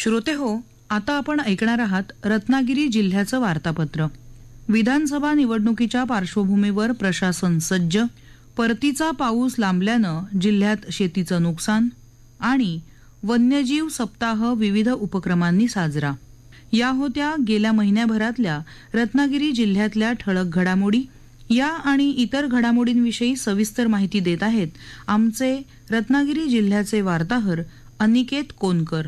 श्रोते हो आता आपण ऐकणार आहात रत्नागिरी जिल्ह्याचं वार्तापत्र विधानसभा निवडणुकीच्या पार्श्वभूमीवर प्रशासन सज्ज परतीचा पाऊस लांबल्यानं जिल्ह्यात शेतीचं नुकसान आणि वन्यजीव सप्ताह विविध उपक्रमांनी साजरा या होत्या गेल्या महिन्याभरातल्या रत्नागिरी जिल्ह्यातल्या ठळक घडामोडी या आणि इतर घडामोडींविषयी सविस्तर माहिती देत आहेत आमचे रत्नागिरी जिल्ह्याचे वार्ताहर अनिकेत कोनकर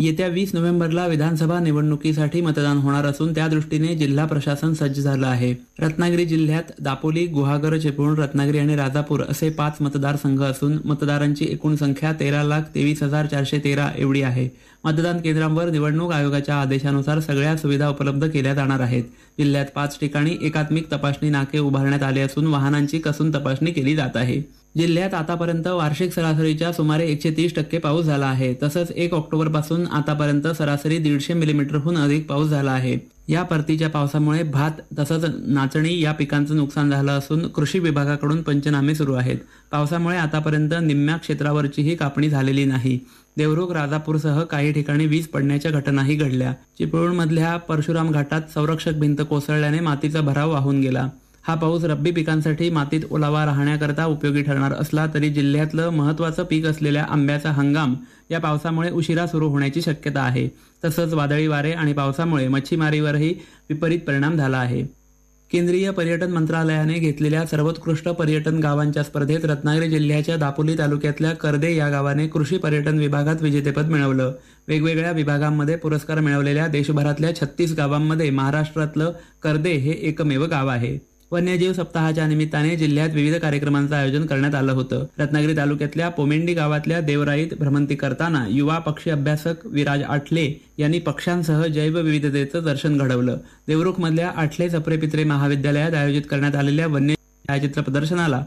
येत्या वीस नोव्हेंबरला विधानसभा निवडणुकीसाठी मतदान होणार असून त्या दृष्टीने जिल्हा प्रशासन सज्ज झालं आहे रत्नागिरी जिल्ह्यात दापोली गुहागर चिपळूण रत्नागिरी आणि राजापूर असे पाच मतदारसंघ असून मतदारांची एकूण संख्या तेरा लाख तेवीस हजार चारशे तेरा एवढी आहे मतदान केंद्रांवर निवडणूक आयोगाच्या आदेशानुसार सगळ्या सुविधा उपलब्ध केल्या जाणार आहेत जिल्ह्यात पाच ठिकाणी एकात्मिक तपासणी नाके उभारण्यात आले असून वाहनांची कसून तपासणी केली जात आहे जिल्ह्यात आतापर्यंत वार्षिक सरासरीच्या सुमारे एकशे तीस टक्के पाऊस झाला आहे तसंच एक पासून आतापर्यंत सरासरी दीडशे मिलीमीटरहून अधिक पाऊस झाला आहे या परतीच्या पावसामुळे भात तसंच नाचणी या पिकांचं नुकसान झालं असून कृषी विभागाकडून पंचनामे सुरू आहेत पावसामुळे आतापर्यंत निम्म्या क्षेत्रावरचीही कापणी झालेली नाही देवरुख राजापूरसह काही ठिकाणी वीज पडण्याच्या घटनाही घडल्या चिपळूणमधल्या परशुराम घाटात संरक्षक भिंत कोसळल्याने मातीचा भराव वाहून गेला हा पाऊस रब्बी पिकांसाठी मातीत ओलावा राहण्याकरता उपयोगी ठरणार असला तरी जिल्ह्यातलं महत्वाचं पीक असलेल्या आंब्याचा हंगाम या पावसामुळे उशिरा सुरू होण्याची शक्यता आहे तसंच वादळी वारे आणि पावसामुळे मच्छीमारीवरही विपरीत परिणाम झाला आहे केंद्रीय पर्यटन मंत्रालयाने घेतलेल्या सर्वोत्कृष्ट पर्यटन गावांच्या स्पर्धेत रत्नागिरी जिल्ह्याच्या दापोली तालुक्यातल्या करदे या गावाने कृषी पर्यटन विभागात विजेतेपद मिळवलं वेगवेगळ्या विभागांमध्ये पुरस्कार मिळवलेल्या देशभरातल्या छत्तीस गावांमध्ये महाराष्ट्रातलं करदे हे एकमेव गाव आहे वन्यजीव सप्ताहाच्या निमित्ताने जिल्ह्यात विविध कार्यक्रमांचं आयोजन करण्यात आलं होतं रत्नागिरी तालुक्यातल्या पोमेंडी गावातल्या देवराईत भ्रमंती करताना युवा पक्षी अभ्यासक विराज आठले यांनी पक्ष्यांसह जैवविविधतेचं दर्शन घडवलं देवरुखमधल्या आठले सप्रे पित्रे महाविद्यालयात आयोजित करण्यात आलेल्या वन्य छायाचित्र प्रदर्शनाला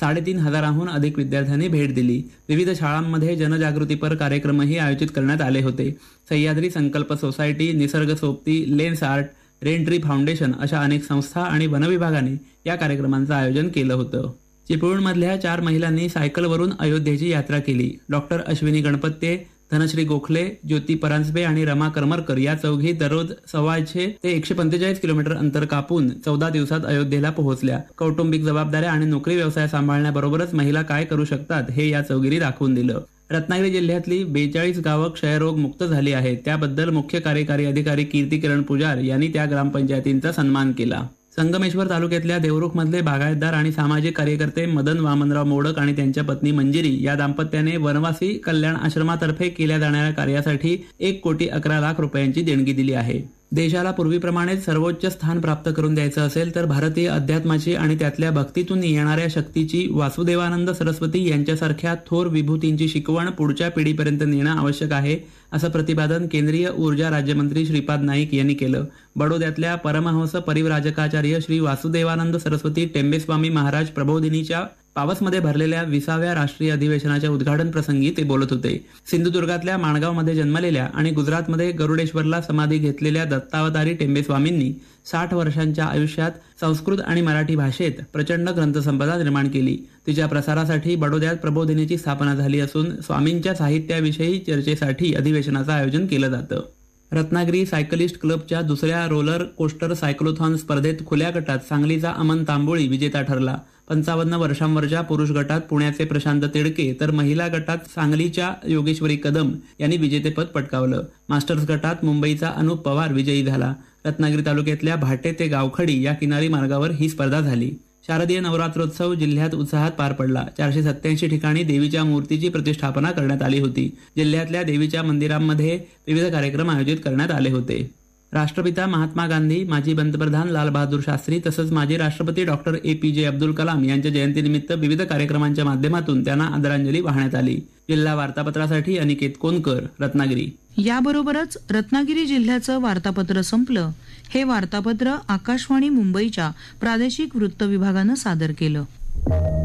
साडेतीन हजाराहून अधिक विद्यार्थ्यांनी भेट दिली विविध शाळांमध्ये जनजागृतीपर कार्यक्रमही आयोजित करण्यात आले होते Sahyadri Sankalp society Nisarg Sobati lens art रेंट्री फाउंडेशन अशा अनेक संस्था आणि वनविभागाने या कार्यक्रमांचं आयोजन केलं होतं चिपळूण मधल्या चार महिलांनी सायकलवरून अयोध्येची यात्रा केली डॉक्टर अश्विनी गणपत्ये धनश्री गोखले ज्योती परांजपे आणि रमा करमरकर या चौघी दररोज सव्वाशे ते एकशे पंचेचाळीस किलोमीटर अंतर कापून चौदा दिवसात अयोध्येला पोहोचल्या कौटुंबिक जबाबदाऱ्या आणि नोकरी व्यवसाय सांभाळण्याबरोबरच महिला काय करू शकतात हे या चौगिरी दाखवून दिलं रत्नागिरी जिल्ह्यातली बेचाळीस गावं क्षयरोग मुक्त झाली आहेत त्याबद्दल मुख्य कार्यकारी अधिकारी कीर्ती किरण पुजार यांनी त्या ग्रामपंचायतींचा सन्मान केला संगमेश्वर तालुक्यातल्या देवरुखमधले बागायतदार आणि सामाजिक कार्यकर्ते मदन वामनराव मोडक आणि त्यांच्या पत्नी मंजिरी या दाम्पत्याने वनवासी कल्याण आश्रमातर्फे केल्या जाणाऱ्या कार्यासाठी एक कोटी अकरा लाख रुपयांची देणगी दिली आहे देशाला पूर्वीप्रमाणेच सर्वोच्च स्थान प्राप्त करून द्यायचं असेल तर भारतीय अध्यात्माची आणि त्यातल्या भक्तीतून येणाऱ्या शक्तीची वासुदेवानंद सरस्वती यांच्यासारख्या थोर विभूतींची शिकवण पुढच्या पिढीपर्यंत नेणं आवश्यक आहे असं प्रतिपादन केंद्रीय ऊर्जा राज्यमंत्री श्रीपाद नाईक यांनी केलं बडोद्यातल्या परमहंस परिवराजकाचार्य श्री वासुदेवानंद सरस्वती टेंबेस्वामी महाराज प्रबोधिनीच्या पावसमध्ये भरलेल्या विसाव्या राष्ट्रीय अधिवेशनाच्या उद्घाटन प्रसंगी ते बोलत होते सिंधुदुर्गातल्या माणगावमध्ये जन्मलेल्या आणि गुजरातमध्ये गरुडेश्वरला समाधी घेतलेल्या दत्तावतारी टेंबेस्वामींनी साठ वर्षांच्या आयुष्यात संस्कृत आणि मराठी भाषेत प्रचंड ग्रंथसंपदा निर्माण केली तिच्या प्रसारासाठी बडोद्यात प्रबोधिनीची स्थापना झाली असून स्वामींच्या साहित्याविषयी चर्चेसाठी अधिवेशनाचं आयोजन केलं जातं रत्नागिरी सायकलिस्ट क्लबच्या दुसऱ्या रोलर कोस्टर सायक्लोथॉन स्पर्धेत खुल्या गटात सांगलीचा अमन तांबोळी विजेता ठरला पंचावन्न वर्षांवरच्या पुरुष गटात पुण्याचे प्रशांत तिडके तर महिला गटात सांगलीच्या योगेश्वरी कदम यांनी विजेतेपद पटकावलं मास्टर्स गटात मुंबईचा अनुप पवार विजयी झाला रत्नागिरी तालुक्यातल्या भाटे ते गावखडी या किनारी मार्गावर ही स्पर्धा झाली शारदीय नवरात्रोत्सव जिल्ह्यात उत्साहात पार पडला चारशे सत्याऐंशी ठिकाणी देवीच्या मूर्तीची प्रतिष्ठापना करण्यात आली होती जिल्ह्यातल्या देवीच्या मंदिरांमध्ये विविध कार्यक्रम आयोजित करण्यात आले होते राष्ट्रपिता महात्मा गांधी माजी पंतप्रधान लालबहादूर शास्त्री तसंच माजी राष्ट्रपती डॉक्टर ए पी जे अब्दुल कलाम यांच्या जयंतीनिमित्त विविध कार्यक्रमांच्या माध्यमातून त्यांना आदरांजली वाहण्यात आली जिल्हा वार्तापत्रासाठी अनिकेत कोनकर रत्नागिरी याबरोबरच रत्नागिरी जिल्ह्याचं वार्तापत्र संपलं हे वार्तापत्र आकाशवाणी मुंबईच्या प्रादेशिक वृत्त विभागानं सादर केलं